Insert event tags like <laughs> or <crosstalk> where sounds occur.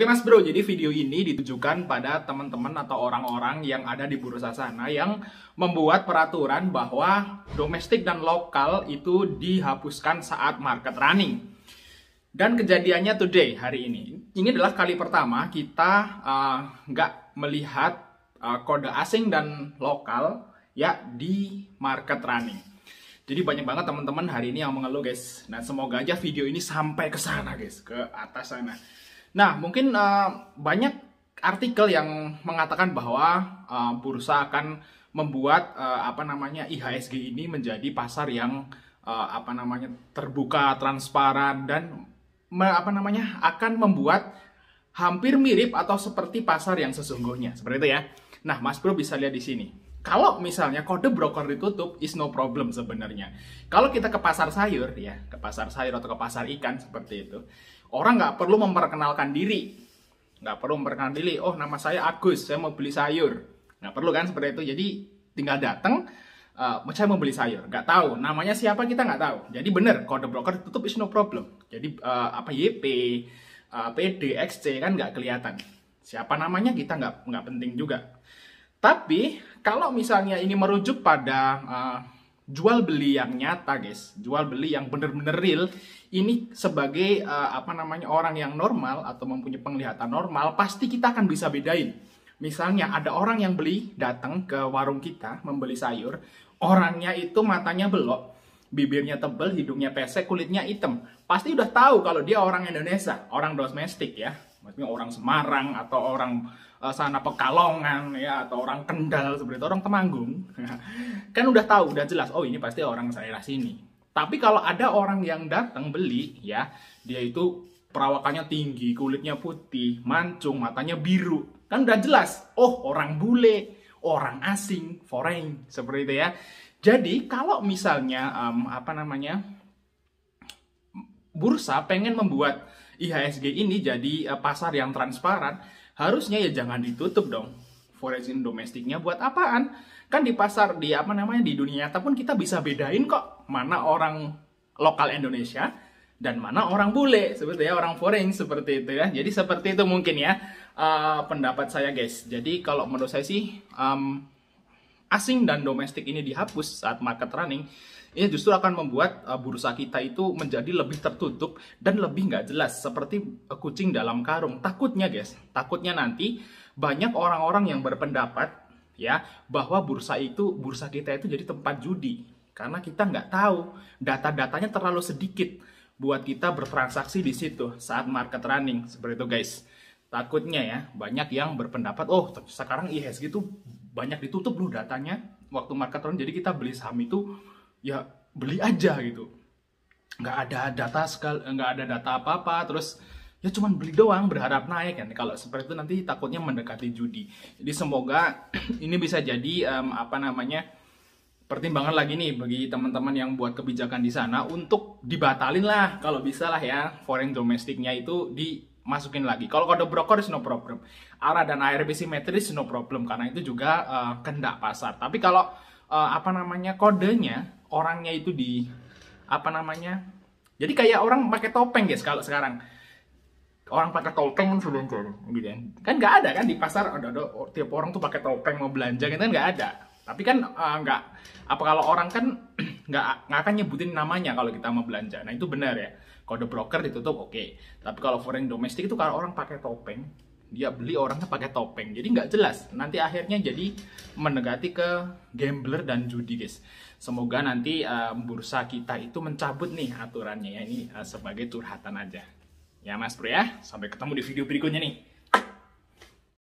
Oke Mas Bro, jadi video ini ditujukan pada teman-teman atau orang-orang yang ada di bursa sana yang membuat peraturan bahwa domestik dan lokal itu dihapuskan saat market running. Dan kejadiannya today, hari ini. Ini adalah kali pertama kita eh, nggak uh, melihat uh, kode asing dan lokal ya di market running. Jadi banyak banget teman-teman hari ini yang mengeluh guys. Nah semoga aja video ini sampai ke sana guys, ke atas sana. Nah, mungkin uh, banyak artikel yang mengatakan bahwa uh, bursa akan membuat uh, apa namanya IHSG ini menjadi pasar yang uh, apa namanya terbuka, transparan dan me, apa namanya akan membuat hampir mirip atau seperti pasar yang sesungguhnya. Seperti itu ya. Nah, Mas Bro bisa lihat di sini. Kalau misalnya kode broker ditutup, is no problem sebenarnya. Kalau kita ke pasar sayur, ya, ke pasar sayur atau ke pasar ikan seperti itu, orang nggak perlu memperkenalkan diri. Nggak perlu memperkenalkan diri, oh nama saya Agus, saya mau beli sayur. Nggak perlu kan seperti itu. Jadi tinggal datang, uh, eh, saya mau beli sayur. Nggak tahu, namanya siapa kita nggak tahu. Jadi benar kode broker ditutup is no problem. Jadi uh, apa YP, uh, eh, PD, XC kan nggak kelihatan. Siapa namanya kita nggak nggak penting juga. Tapi kalau misalnya ini merujuk pada uh, jual beli yang nyata guys jual beli yang bener-bener real ini sebagai uh, apa namanya orang yang normal atau mempunyai penglihatan normal pasti kita akan bisa bedain misalnya ada orang yang beli datang ke warung kita membeli sayur orangnya itu matanya belok bibirnya tebel hidungnya pesek kulitnya hitam pasti udah tahu kalau dia orang Indonesia orang domestik ya maksudnya orang Semarang atau orang eh, sana Pekalongan ya atau orang Kendal seperti itu orang Temanggung <laughs> kan udah tahu udah jelas oh ini pasti orang daerah sini tapi kalau ada orang yang datang beli ya dia itu perawakannya tinggi kulitnya putih mancung matanya biru kan udah jelas oh orang bule orang asing foreign seperti itu ya jadi kalau misalnya um, apa namanya bursa pengen membuat IHSG ini jadi eh, pasar yang transparan, harusnya ya jangan ditutup dong. Foreign domestiknya buat apaan? Kan di pasar di apa namanya di dunia nyata pun kita bisa bedain kok mana orang lokal Indonesia dan mana orang bule sebetulnya orang foreign seperti itu ya. Jadi seperti itu mungkin ya uh, pendapat saya guys. Jadi kalau menurut saya sih um, asing dan domestik ini dihapus saat market running ini justru akan membuat uh, bursa kita itu menjadi lebih tertutup dan lebih nggak jelas seperti uh, kucing dalam karung. Takutnya guys, takutnya nanti banyak orang-orang yang berpendapat ya bahwa bursa itu bursa kita itu jadi tempat judi karena kita nggak tahu data-datanya terlalu sedikit buat kita bertransaksi di situ saat market running seperti itu guys. Takutnya ya banyak yang berpendapat oh sekarang IHSG itu banyak ditutup loh datanya waktu market run jadi kita beli saham itu ya beli aja gitu nggak ada data skal, nggak ada data apa apa terus ya cuman beli doang berharap naik kan kalau seperti itu nanti takutnya mendekati judi jadi semoga <clears throat> ini bisa jadi um, apa namanya pertimbangan lagi nih bagi teman-teman yang buat kebijakan di sana untuk dibatalin lah kalau bisa lah ya foreign domestiknya itu dimasukin lagi kalau kode broker no problem Arah dan ARB simetris no problem karena itu juga uh, eh, kendak pasar tapi kalau uh, apa namanya kodenya orangnya itu di apa namanya jadi kayak orang pakai topeng guys kalau sekarang orang pakai topeng sudah gitu kan kan nggak ada kan di pasar ada, ada oh, tiap orang tuh pakai topeng mau belanja gitu kan nggak ada tapi kan eh, nggak apa kalau orang kan <clears throat> nggak nggak akan nyebutin namanya kalau kita mau belanja nah itu benar ya kode broker ditutup oke okay. tapi kalau foreign domestik itu kalau orang pakai topeng dia beli orangnya pakai topeng jadi nggak jelas nanti akhirnya jadi menegati ke gambler dan judi guys semoga nanti uh, bursa kita itu mencabut nih aturannya ya ini uh, sebagai curhatan aja ya mas bro ya sampai ketemu di video berikutnya nih